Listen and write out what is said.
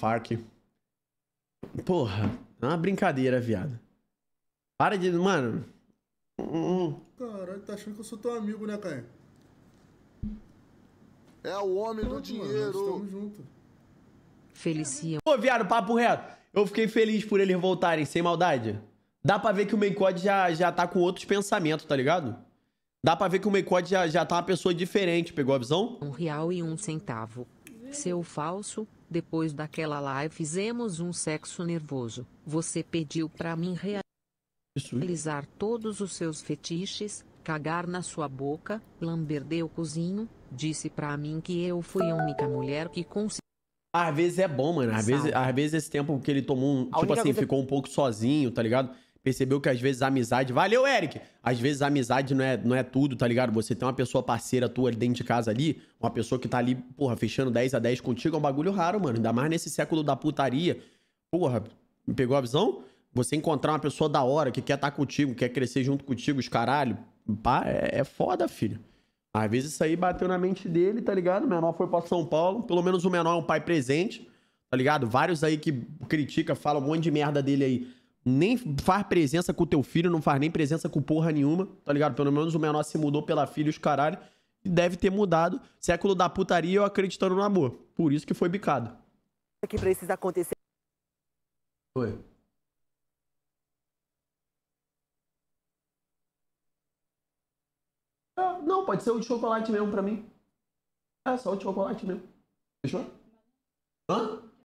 Farc. Porra, é uma brincadeira, viado. Para de. Mano. Hum, hum. Caralho, tá achando que eu sou teu amigo, né, Caio? É o homem do dinheiro. Mano, estamos juntos. Feliciano. Pô, viado, papo reto. Eu fiquei feliz por eles voltarem, sem maldade. Dá pra ver que o Meicode já, já tá com outros pensamentos, tá ligado? Dá pra ver que o Meicode já, já tá uma pessoa diferente, pegou a visão? Um real e um centavo. Seu falso, depois daquela live fizemos um sexo nervoso. Você pediu para mim realizar todos os seus fetiches, cagar na sua boca, lamber o cozinho, disse para mim que eu fui a única mulher que conseguiu às vezes é bom, mano. Às vezes, às vezes esse tempo que ele tomou um. Tipo assim, ficou um pouco sozinho, tá ligado? percebeu que às vezes a amizade. Valeu, Eric! Às vezes a amizade não é, não é tudo, tá ligado? Você tem uma pessoa parceira tua dentro de casa ali, uma pessoa que tá ali, porra, fechando 10 a 10 contigo, é um bagulho raro, mano. Ainda mais nesse século da putaria. Porra, me pegou a visão? Você encontrar uma pessoa da hora que quer estar tá contigo, quer crescer junto contigo, os caralho. Pá, é, é foda, filho. Às vezes isso aí bateu na mente dele, tá ligado? O menor foi para São Paulo. Pelo menos o menor é um pai presente, tá ligado? Vários aí que critica, falam um monte de merda dele aí nem faz presença com o teu filho, não faz nem presença com porra nenhuma, tá ligado? Pelo menos o menor se mudou pela filha os caralho. E deve ter mudado. Século da putaria eu acreditando no amor. Por isso que foi bicado. O que precisa acontecer? Oi. Ah, não, pode ser o de chocolate mesmo pra mim. É, só o de chocolate mesmo. Fechou? Hã?